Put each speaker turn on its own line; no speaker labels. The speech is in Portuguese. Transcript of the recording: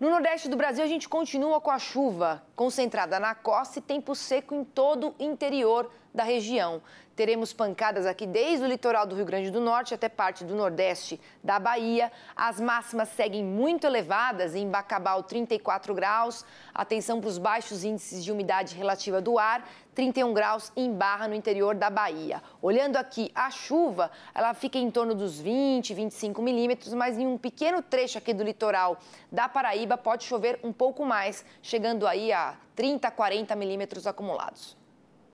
No Nordeste do Brasil, a gente continua com a chuva concentrada na costa e tempo seco em todo o interior da região. Teremos pancadas aqui desde o litoral do Rio Grande do Norte até parte do Nordeste da Bahia. As máximas seguem muito elevadas, em Bacabal 34 graus. Atenção para os baixos índices de umidade relativa do ar, 31 graus em Barra, no interior da Bahia. Olhando aqui a chuva, ela fica em torno dos 20, 25 milímetros, mas em um pequeno trecho aqui do litoral da Paraíba pode chover um pouco mais, chegando aí a 30, 40 milímetros acumulados.